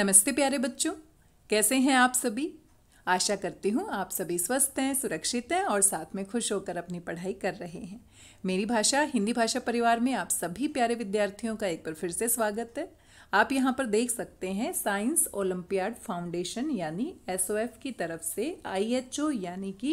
नमस्ते प्यारे बच्चों कैसे हैं आप सभी आशा करती हूँ आप सभी स्वस्थ हैं सुरक्षित हैं और साथ में खुश होकर अपनी पढ़ाई कर रहे हैं मेरी भाषा हिंदी भाषा परिवार में आप सभी प्यारे विद्यार्थियों का एक बार फिर से स्वागत है आप यहाँ पर देख सकते हैं साइंस ओलंपियाड फाउंडेशन यानी एस की तरफ से आई यानी कि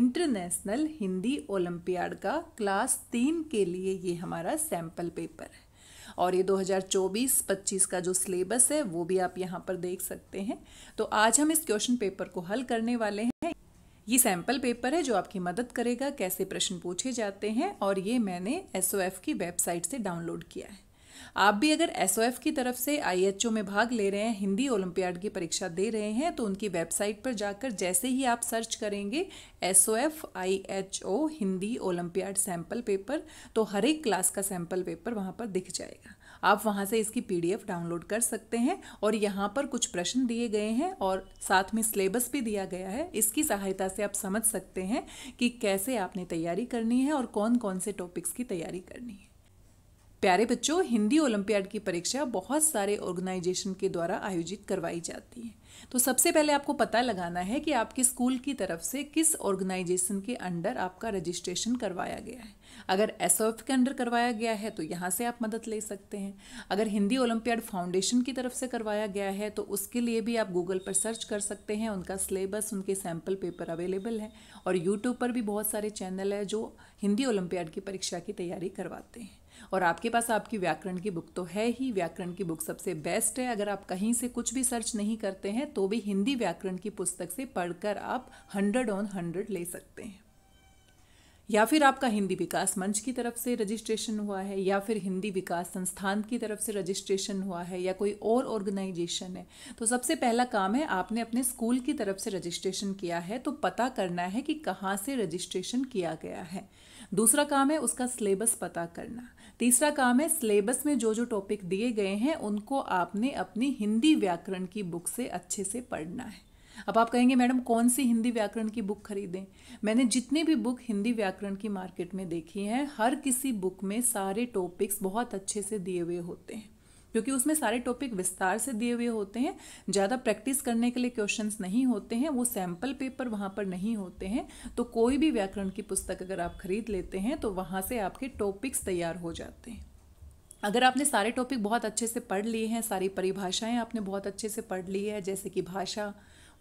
इंटरनेशनल हिंदी ओलंपियाड का क्लास तीन के लिए ये हमारा सैम्पल पेपर है और ये 2024-25 का जो सिलेबस है वो भी आप यहाँ पर देख सकते हैं तो आज हम इस क्वेश्चन पेपर को हल करने वाले हैं ये सैम्पल पेपर है जो आपकी मदद करेगा कैसे प्रश्न पूछे जाते हैं और ये मैंने एस की वेबसाइट से डाउनलोड किया है आप भी अगर एस की तरफ से आई में भाग ले रहे हैं हिंदी ओलंपियाड की परीक्षा दे रहे हैं तो उनकी वेबसाइट पर जाकर जैसे ही आप सर्च करेंगे S O F I H O Hindi olympiad sample paper तो हर एक क्लास का सैम्पल पेपर वहाँ पर दिख जाएगा आप वहाँ से इसकी पी डाउनलोड कर सकते हैं और यहाँ पर कुछ प्रश्न दिए गए हैं और साथ में सिलेबस भी दिया गया है इसकी सहायता से आप समझ सकते हैं कि कैसे आपने तैयारी करनी है और कौन कौन से टॉपिक्स की तैयारी करनी है प्यारे बच्चों हिंदी ओलंपियाड की परीक्षा बहुत सारे ऑर्गेनाइजेशन के द्वारा आयोजित करवाई जाती है तो सबसे पहले आपको पता लगाना है कि आपके स्कूल की तरफ से किस ऑर्गेनाइजेशन के अंडर आपका रजिस्ट्रेशन करवाया गया है अगर एस के अंडर करवाया गया है तो यहाँ से आप मदद ले सकते हैं अगर हिंदी ओलंपियाड फाउंडेशन की तरफ से करवाया गया है तो उसके लिए भी आप गूगल पर सर्च कर सकते हैं उनका सिलेबस उनके सैम्पल पेपर अवेलेबल है और यूट्यूब पर भी बहुत सारे चैनल है जो हिंदी ओलंपियाड की परीक्षा की तैयारी करवाते हैं और आपके पास आपकी व्याकरण की बुक तो है ही व्याकरण की बुक सबसे बेस्ट है अगर आप कहीं से कुछ भी सर्च नहीं करते हैं तो भी हिंदी व्याकरण की पुस्तक से पढ़कर आप हंड्रेड ऑन हंड्रेड ले सकते हैं या फिर आपका हिंदी विकास मंच की तरफ से रजिस्ट्रेशन हुआ है या फिर हिंदी विकास संस्थान की तरफ से रजिस्ट्रेशन हुआ है या कोई और ऑर्गेनाइजेशन है तो सबसे पहला काम है आपने अपने स्कूल की तरफ से रजिस्ट्रेशन किया है तो पता करना है कि कहाँ से रजिस्ट्रेशन किया गया है दूसरा काम है उसका सिलेबस पता करना तीसरा काम है सिलेबस में जो जो टॉपिक दिए गए हैं उनको आपने अपनी हिंदी व्याकरण की बुक से अच्छे से पढ़ना है अब आप कहेंगे मैडम कौन सी हिंदी व्याकरण की बुक खरीदें मैंने जितनी भी बुक हिंदी व्याकरण की मार्केट में देखी है हर किसी बुक में सारे टॉपिक्स बहुत अच्छे से दिए हुए होते हैं क्योंकि उसमें सारे टॉपिक विस्तार से दिए हुए होते हैं ज़्यादा प्रैक्टिस करने के लिए क्वेश्चंस नहीं होते हैं वो सैम्पल पेपर वहाँ पर नहीं होते हैं तो कोई भी व्याकरण की पुस्तक अगर आप खरीद लेते हैं तो वहाँ से आपके टॉपिक्स तैयार हो जाते हैं अगर आपने सारे टॉपिक बहुत अच्छे से पढ़ लिए हैं सारी परिभाषाएं आपने बहुत अच्छे से पढ़ ली है जैसे कि भाषा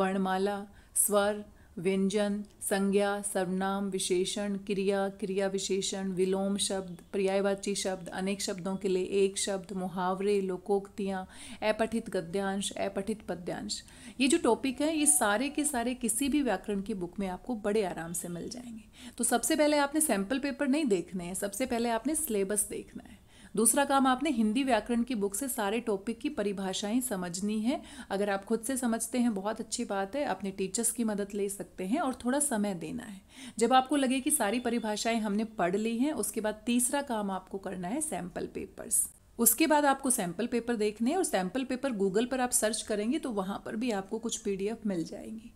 वर्णमाला स्वर व्यंजन संज्ञा सर्वनाम विशेषण क्रिया क्रिया विशेषण विलोम शब्द पर्यायवाची शब्द अनेक शब्दों के लिए एक शब्द मुहावरे लोकोक्तियाँ अपठित गद्यांश अपठित पद्यांश ये जो टॉपिक है ये सारे के सारे किसी भी व्याकरण की बुक में आपको बड़े आराम से मिल जाएंगे तो सबसे पहले आपने सैम्पल पेपर नहीं देखने हैं सबसे पहले आपने सिलेबस देखना है दूसरा काम आपने हिंदी व्याकरण की बुक से सारे टॉपिक की परिभाषाएं समझनी है अगर आप खुद से समझते हैं बहुत अच्छी बात है अपने टीचर्स की मदद ले सकते हैं और थोड़ा समय देना है जब आपको लगे कि सारी परिभाषाएं हमने पढ़ ली हैं उसके बाद तीसरा काम आपको करना है सैम्पल पेपर्स उसके बाद आपको सैम्पल पेपर देखने और सैम्पल पेपर गूगल पर आप सर्च करेंगे तो वहाँ पर भी आपको कुछ पीडीएफ मिल जाएंगी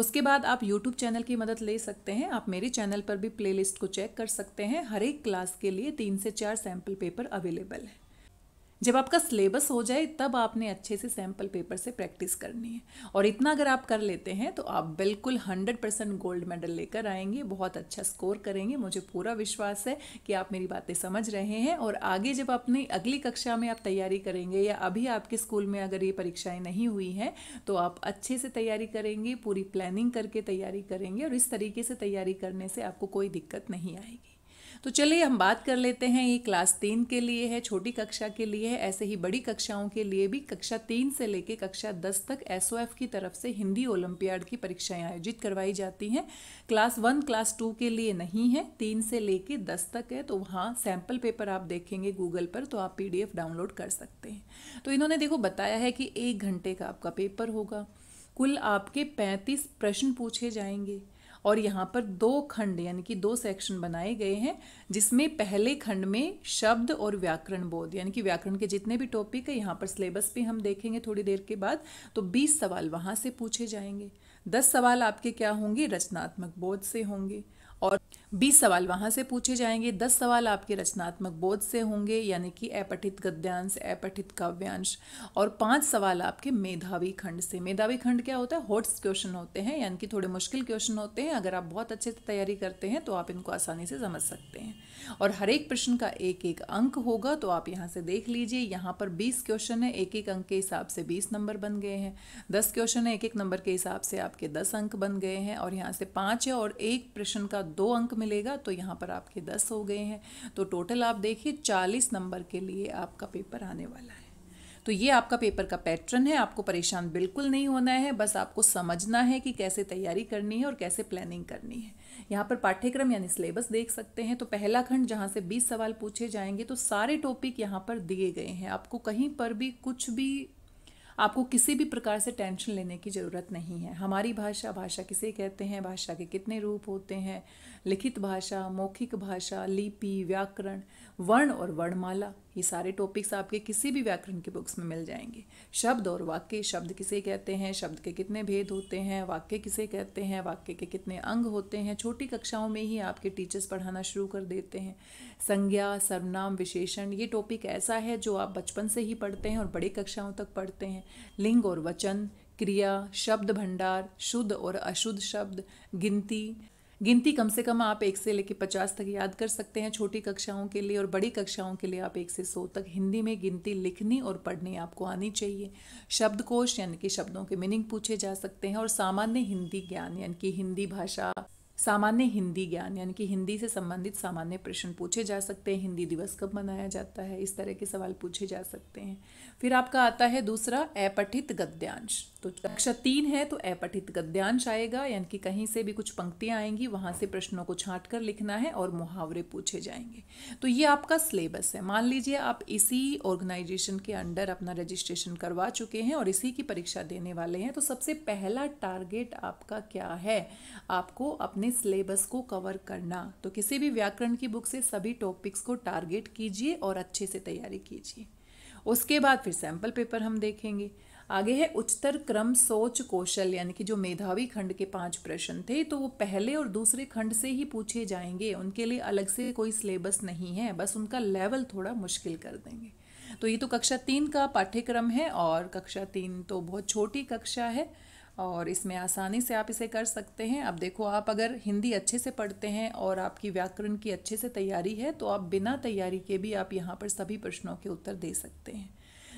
उसके बाद आप यूट्यूब चैनल की मदद ले सकते हैं आप मेरे चैनल पर भी प्लेलिस्ट को चेक कर सकते हैं हर एक क्लास के लिए तीन से चार सैम्पल पेपर अवेलेबल है जब आपका सिलेबस हो जाए तब आपने अच्छे से सैम्पल पेपर से प्रैक्टिस करनी है और इतना अगर आप कर लेते हैं तो आप बिल्कुल हंड्रेड परसेंट गोल्ड मेडल लेकर आएंगे बहुत अच्छा स्कोर करेंगे मुझे पूरा विश्वास है कि आप मेरी बातें समझ रहे हैं और आगे जब अपनी अगली कक्षा में आप तैयारी करेंगे या अभी आपके स्कूल में अगर ये परीक्षाएँ नहीं हुई हैं तो आप अच्छे से तैयारी करेंगे पूरी प्लानिंग करके तैयारी करेंगे और इस तरीके से तैयारी करने से आपको कोई दिक्कत नहीं आएगी तो चलिए हम बात कर लेते हैं ये क्लास तीन के लिए है छोटी कक्षा के लिए है ऐसे ही बड़ी कक्षाओं के लिए भी कक्षा तीन से लेकर कक्षा दस तक एसओएफ की तरफ से हिंदी ओलंपियाड की परीक्षाएं आयोजित करवाई जाती हैं क्लास वन क्लास टू के लिए नहीं है तीन से लेके दस तक है तो वहाँ सैम्पल पेपर आप देखेंगे गूगल पर तो आप पी डाउनलोड कर सकते हैं तो इन्होंने देखो बताया है कि एक घंटे का आपका पेपर होगा कुल आपके पैंतीस प्रश्न पूछे जाएंगे और यहाँ पर दो खंड यानी कि दो सेक्शन बनाए गए हैं जिसमें पहले खंड में शब्द और व्याकरण बोध यानी कि व्याकरण के जितने भी टॉपिक है यहाँ पर सिलेबस भी हम देखेंगे थोड़ी देर के बाद तो बीस सवाल वहाँ से पूछे जाएंगे दस सवाल आपके क्या होंगे रचनात्मक बोध से होंगे बीस सवाल वहाँ से पूछे जाएंगे दस सवाल आपके रचनात्मक बोध से होंगे यानी कि अपठित गद्यांश अपठित काव्यांश और पाँच सवाल आपके मेधावी खंड से मेधावी खंड क्या होता है हॉट्स क्वेश्चन होते हैं यानी कि थोड़े मुश्किल क्वेश्चन होते हैं अगर आप बहुत अच्छे से तैयारी करते हैं तो आप इनको आसानी से समझ सकते हैं और हर एक प्रश्न का एक एक अंक होगा तो आप यहाँ से देख लीजिए यहाँ पर बीस क्वेश्चन है एक एक अंक के हिसाब से बीस नंबर बन गए हैं दस क्वेश्चन है एक एक नंबर के हिसाब से आपके दस अंक बन गए हैं और यहाँ से पाँच है और एक प्रश्न का दो अंक मिलेगा तो यहाँ पर आपके दस हो गए हैं तो टोटल आप देखिए चालीस नंबर के लिए आपका पेपर आने वाला है तो ये आपका पेपर का पैटर्न है आपको परेशान बिल्कुल नहीं होना है बस आपको समझना है कि कैसे तैयारी करनी है और कैसे प्लानिंग करनी है यहाँ पर पाठ्यक्रम यानी सिलेबस देख सकते हैं तो पहला खंड जहाँ से बीस सवाल पूछे जाएंगे तो सारे टॉपिक यहाँ पर दिए गए हैं आपको कहीं पर भी कुछ भी आपको किसी भी प्रकार से टेंशन लेने की ज़रूरत नहीं है हमारी भाषा भाषा किसे कहते हैं भाषा के कितने रूप होते हैं लिखित भाषा मौखिक भाषा लिपि व्याकरण वर्ण और वर्णमाला ये सारे टॉपिक्स आपके किसी भी व्याकरण की बुक्स में मिल जाएंगे शब्द और वाक्य शब्द किसे कहते हैं शब्द के कितने भेद होते हैं वाक्य किसे कहते हैं वाक्य के कितने अंग होते हैं छोटी कक्षाओं में ही आपके टीचर्स पढ़ाना शुरू कर देते हैं संज्ञा सर्वनाम विशेषण ये टॉपिक ऐसा है जो आप बचपन से ही पढ़ते हैं और बड़ी कक्षाओं तक पढ़ते हैं लिंग और वचन क्रिया शब्द भंडार शुद्ध और अशुद्ध शब्द गिनती गिनती कम से कम आप एक से लेकर पचास तक याद कर सकते हैं छोटी कक्षाओं के लिए और बड़ी कक्षाओं के लिए आप एक से सौ तक हिंदी में गिनती लिखनी और पढ़नी आपको आनी चाहिए शब्दकोश यानी कि शब्दों के मीनिंग पूछे जा सकते हैं और सामान्य हिंदी ज्ञान यानी कि हिंदी भाषा सामान्य हिंदी ज्ञान यानी कि हिंदी से संबंधित सामान्य प्रश्न पूछे जा सकते हैं हिंदी दिवस कब मनाया जाता है इस तरह के सवाल पूछे जा सकते हैं फिर आपका आता है दूसरा अपठित गद्यांश तो कक्षा तीन है तो अपठित गद्यांश आएगा यानी कि कहीं से भी कुछ पंक्तियाँ आएंगी वहाँ से प्रश्नों को छाट कर लिखना है और मुहावरे पूछे जाएंगे तो ये आपका सिलेबस है मान लीजिए आप इसी ऑर्गेनाइजेशन के अंडर अपना रजिस्ट्रेशन करवा चुके हैं और इसी की परीक्षा देने वाले हैं तो सबसे पहला टारगेट आपका क्या है आपको अपने सिलेबस को कवर करना तो किसी भी व्याकरण की बुक से सभी टॉपिक्स को टारगेट कीजिए और अच्छे से तैयारी कीजिए उसके बाद फिर सैम्पल पेपर हम देखेंगे आगे है उच्चतर क्रम सोच कौशल यानी कि जो मेधावी खंड के पांच प्रश्न थे तो वो पहले और दूसरे खंड से ही पूछे जाएंगे उनके लिए अलग से कोई सिलेबस नहीं है बस उनका लेवल थोड़ा मुश्किल कर देंगे तो ये तो कक्षा तीन का पाठ्यक्रम है और कक्षा तीन तो बहुत छोटी कक्षा है और इसमें आसानी से आप इसे कर सकते हैं अब देखो आप अगर हिंदी अच्छे से पढ़ते हैं और आपकी व्याकरण की अच्छे से तैयारी है तो आप बिना तैयारी के भी आप यहाँ पर सभी प्रश्नों के उत्तर दे सकते हैं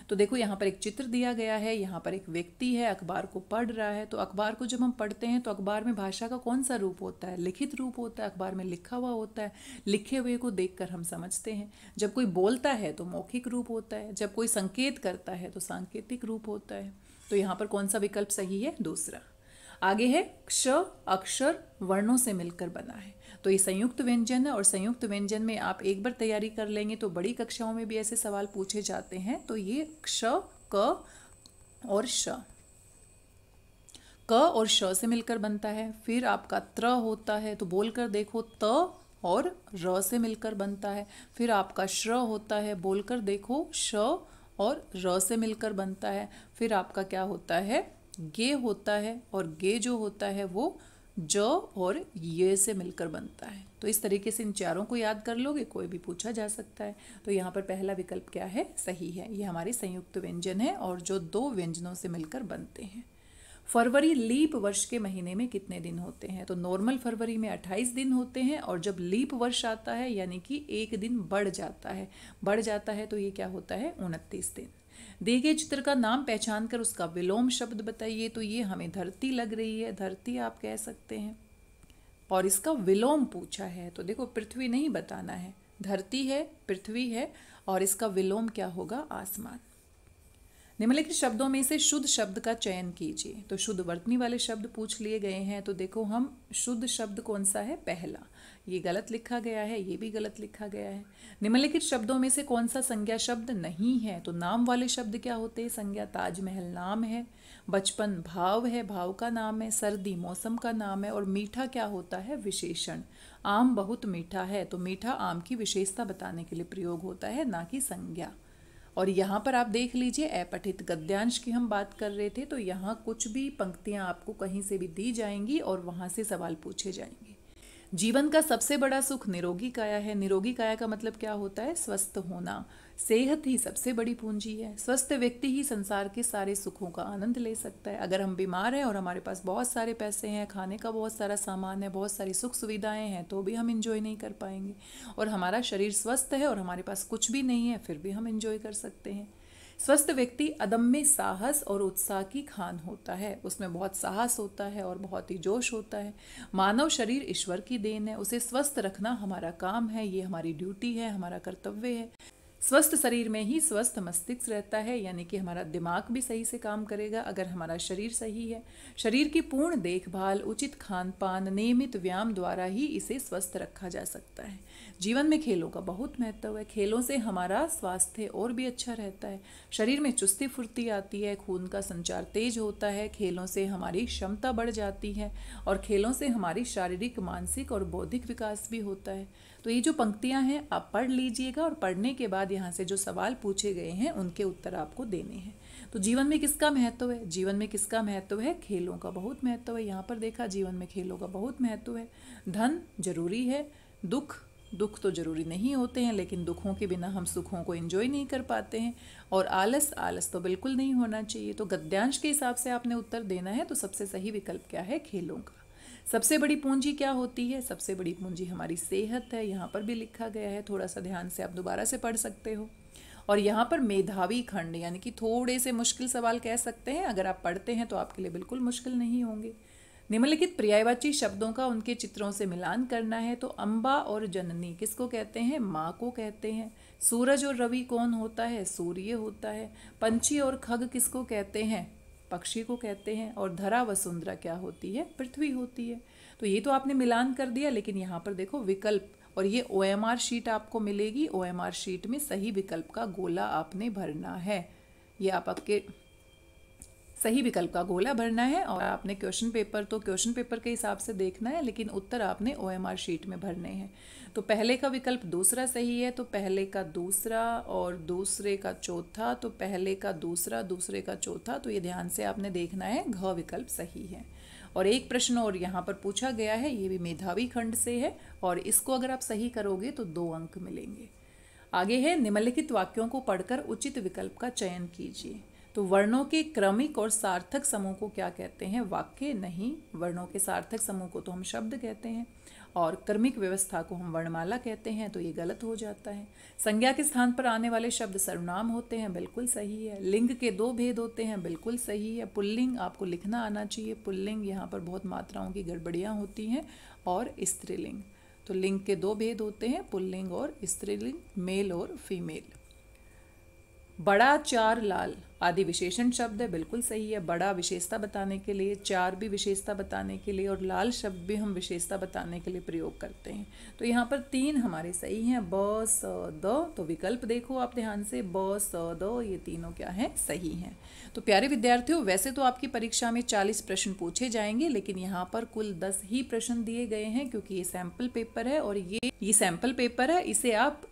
तो देखो यहाँ पर एक चित्र दिया गया है यहाँ पर एक व्यक्ति है अखबार को पढ़ रहा है तो अखबार को जब हम पढ़ते हैं तो अखबार में भाषा का कौन सा रूप होता है लिखित रूप होता है अखबार में लिखा हुआ होता है लिखे हुए को देख कर हम समझते हैं जब कोई बोलता है तो मौखिक रूप होता है जब कोई संकेत करता है तो सांकेतिक रूप होता है तो यहाँ पर कौन सा विकल्प सही है दूसरा आगे है क्ष अक्षर वर्णों से मिलकर बना है तो ये संयुक्त व्यंजन है और संयुक्त व्यंजन में आप एक बार तैयारी कर लेंगे तो बड़ी कक्षाओं में भी ऐसे सवाल पूछे जाते हैं तो ये क्ष क और श क और श से मिलकर बनता है फिर आपका त्र होता है तो बोलकर देखो त और र से मिलकर बनता है फिर आपका श्र होता है बोलकर देखो श और र से मिलकर बनता है फिर आपका क्या होता है गे होता है और गे जो होता है वो ज और ये से मिलकर बनता है तो इस तरीके से इन चारों को याद कर लोगे कोई भी पूछा जा सकता है तो यहाँ पर पहला विकल्प क्या है सही है ये हमारे संयुक्त व्यंजन है और जो दो व्यंजनों से मिलकर बनते हैं फरवरी लीप वर्ष के महीने में कितने दिन होते हैं तो नॉर्मल फरवरी में 28 दिन होते हैं और जब लीप वर्ष आता है यानी कि एक दिन बढ़ जाता है बढ़ जाता है तो ये क्या होता है उनतीस दिन दिए गए चित्र का नाम पहचान कर उसका विलोम शब्द बताइए तो ये हमें धरती लग रही है धरती आप कह सकते हैं और इसका विलोम पूछा है तो देखो पृथ्वी नहीं बताना है धरती है पृथ्वी है और इसका विलोम क्या होगा आसमान निम्नलिखित शब्दों में से शुद्ध शब्द का चयन कीजिए तो शुद्ध वर्तनी वाले शब्द पूछ लिए गए हैं तो देखो हम शुद्ध शब्द कौन सा है पहला ये गलत लिखा गया है ये भी गलत लिखा गया है निम्नलिखित शब्दों में से कौन सा संज्ञा शब्द नहीं है तो नाम वाले शब्द क्या होते हैं संज्ञा ताजमहल नाम है बचपन भाव है भाव का नाम है सर्दी मौसम का नाम है और मीठा क्या होता है विशेषण आम बहुत मीठा है तो मीठा आम की विशेषता बताने के लिए प्रयोग होता है ना कि संज्ञा और यहाँ पर आप देख लीजिए अपठित गद्यांश की हम बात कर रहे थे तो यहाँ कुछ भी पंक्तियाँ आपको कहीं से भी दी जाएंगी और वहाँ से सवाल पूछे जाएंगे जीवन का सबसे बड़ा सुख निरोगी काया है निरोगी काया का मतलब क्या होता है स्वस्थ होना सेहत ही सबसे बड़ी पूंजी है स्वस्थ व्यक्ति ही संसार के सारे सुखों का आनंद ले सकता है अगर हम बीमार हैं और हमारे पास बहुत सारे पैसे हैं खाने का बहुत सारा सामान है बहुत सारी सुख सुविधाएं हैं तो भी हम इंजॉय नहीं कर पाएंगे और हमारा शरीर स्वस्थ है और हमारे पास कुछ भी नहीं है फिर भी हम इंजॉय कर सकते हैं स्वस्थ व्यक्ति अदम्य साहस और उत्साह की खान होता है उसमें बहुत साहस होता है और बहुत ही जोश होता है मानव शरीर ईश्वर की देन है उसे स्वस्थ रखना हमारा काम है ये हमारी ड्यूटी है हमारा कर्तव्य है स्वस्थ शरीर में ही स्वस्थ मस्तिष्क रहता है यानी कि हमारा दिमाग भी सही से काम करेगा अगर हमारा शरीर सही है शरीर की पूर्ण देखभाल उचित खान पान नियमित व्यायाम द्वारा ही इसे स्वस्थ रखा जा सकता है जीवन में खेलों का बहुत महत्व है खेलों से हमारा स्वास्थ्य और भी अच्छा रहता है शरीर में चुस्ती फुर्ती आती है खून का संचार तेज होता है खेलों से हमारी क्षमता बढ़ जाती है और खेलों से हमारी शारीरिक मानसिक और बौद्धिक विकास भी होता है तो ये जो पंक्तियाँ हैं आप पढ़ लीजिएगा और पढ़ने के बाद यहाँ से जो सवाल पूछे गए हैं उनके उत्तर आपको देने हैं तो जीवन में किसका महत्व है जीवन में किसका महत्व है खेलों का बहुत महत्व है यहाँ पर देखा जीवन में खेलों का बहुत महत्व है धन जरूरी है दुख दुख तो जरूरी नहीं होते हैं लेकिन दुखों के बिना हम सुखों को एंजॉय नहीं कर पाते हैं और आलस आलस तो बिल्कुल नहीं होना चाहिए तो गद्यांश के हिसाब से आपने उत्तर देना है तो सबसे सही विकल्प क्या है खेलों का सबसे बड़ी पूंजी क्या होती है सबसे बड़ी पूंजी हमारी सेहत है यहाँ पर भी लिखा गया है थोड़ा सा ध्यान से आप दोबारा से पढ़ सकते हो और यहाँ पर मेधावी खंड यानी कि थोड़े से मुश्किल सवाल कह सकते हैं अगर आप पढ़ते हैं तो आपके लिए बिल्कुल मुश्किल नहीं होंगे निम्नलिखित पर्यायवाची शब्दों का उनके चित्रों से मिलान करना है तो अम्बा और जननी किसको कहते हैं माँ को कहते हैं सूरज और रवि कौन होता है सूर्य होता है पंछी और खग किसको कहते हैं पक्षी को कहते हैं और धरा वसुंधरा क्या होती है पृथ्वी होती है तो ये तो आपने मिलान कर दिया लेकिन यहाँ पर देखो विकल्प और ये ओ शीट आपको मिलेगी ओ शीट में सही विकल्प का गोला आपने भरना है ये आप आपके सही विकल्प का गोला भरना है और आपने क्वेश्चन पेपर तो क्वेश्चन पेपर के हिसाब से देखना है लेकिन उत्तर आपने ओ शीट में भरने हैं तो पहले का विकल्प दूसरा सही है तो पहले का दूसरा और दूसरे का चौथा तो पहले का दूसरा दूसरे का चौथा तो ये ध्यान से आपने देखना है घ विकल्प सही है और एक प्रश्न और यहाँ पर पूछा गया है ये भी मेधावी खंड से है और इसको अगर आप सही करोगे तो दो अंक मिलेंगे आगे है निम्नलिखित वाक्यों को पढ़कर उचित विकल्प का चयन कीजिए तो वर्णों के क्रमिक और सार्थक समूह को क्या कहते हैं वाक्य नहीं वर्णों के सार्थक समूह को तो हम शब्द कहते हैं और क्रमिक व्यवस्था को हम वर्णमाला कहते हैं तो ये गलत हो जाता है संज्ञा के स्थान पर आने वाले शब्द सर्वनाम होते हैं बिल्कुल सही है लिंग के दो भेद होते हैं बिल्कुल सही है पुल्लिंग आपको लिखना आना चाहिए पुल्लिंग यहाँ पर बहुत मात्राओं की गड़बड़ियाँ होती हैं और स्त्रीलिंग तो लिंग के दो भेद होते हैं पुल्लिंग और स्त्रीलिंग मेल और फीमेल बड़ा चार लाल आदि विशेषण शब्द है बिल्कुल सही है बड़ा विशेषता बताने के लिए चार भी विशेषता बताने के लिए और लाल शब्द भी हम विशेषता बताने के लिए प्रयोग करते हैं तो यहाँ पर तीन हमारे सही हैं ब स द तो विकल्प देखो आप ध्यान से ब स द ये तीनों क्या हैं सही हैं तो प्यारे विद्यार्थियों वैसे तो आपकी परीक्षा में चालीस प्रश्न पूछे जाएंगे लेकिन यहाँ पर कुल दस ही प्रश्न दिए गए हैं क्योंकि ये सैम्पल पेपर है और ये ये सैम्पल पेपर है इसे आप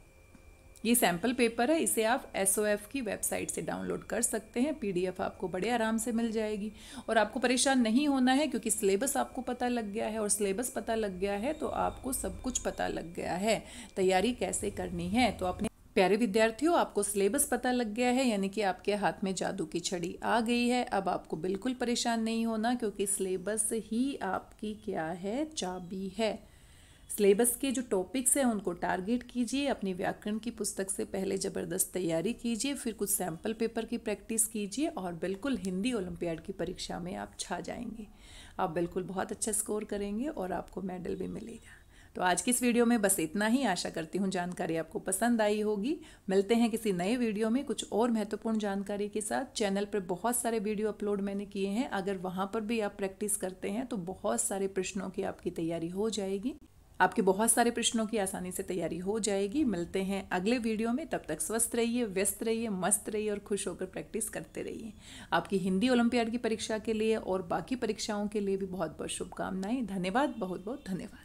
ये सैम्पल पेपर है इसे आप एस की वेबसाइट से डाउनलोड कर सकते हैं पी आपको बड़े आराम से मिल जाएगी और आपको परेशान नहीं होना है क्योंकि सिलेबस आपको पता लग गया है और सिलेबस पता लग गया है तो आपको सब कुछ पता लग गया है तैयारी कैसे करनी है तो अपने प्यारे विद्यार्थियों आपको सिलेबस पता लग गया है यानी कि आपके हाथ में जादू की छड़ी आ गई है अब आपको बिल्कुल परेशान नहीं होना क्योंकि सिलेबस ही आपकी क्या है चाबी है सिलेबस के जो टॉपिक्स हैं उनको टारगेट कीजिए अपनी व्याकरण की पुस्तक से पहले ज़बरदस्त तैयारी कीजिए फिर कुछ सैम्पल पेपर की प्रैक्टिस कीजिए और बिल्कुल हिंदी ओलंपियाड की परीक्षा में आप छा जाएंगे आप बिल्कुल बहुत अच्छा स्कोर करेंगे और आपको मेडल भी मिलेगा तो आज की इस वीडियो में बस इतना ही आशा करती हूँ जानकारी आपको पसंद आई होगी मिलते हैं किसी नए वीडियो में कुछ और महत्वपूर्ण जानकारी के साथ चैनल पर बहुत सारे वीडियो अपलोड मैंने किए हैं अगर वहाँ पर भी आप प्रैक्टिस करते हैं तो बहुत सारे प्रश्नों की आपकी तैयारी हो जाएगी आपके बहुत सारे प्रश्नों की आसानी से तैयारी हो जाएगी मिलते हैं अगले वीडियो में तब तक स्वस्थ रहिए व्यस्त रहिए मस्त रहिए और खुश होकर प्रैक्टिस करते रहिए आपकी हिंदी ओलंपियाड की परीक्षा के लिए और बाकी परीक्षाओं के लिए भी बहुत बहुत शुभकामनाएं धन्यवाद बहुत बहुत धन्यवाद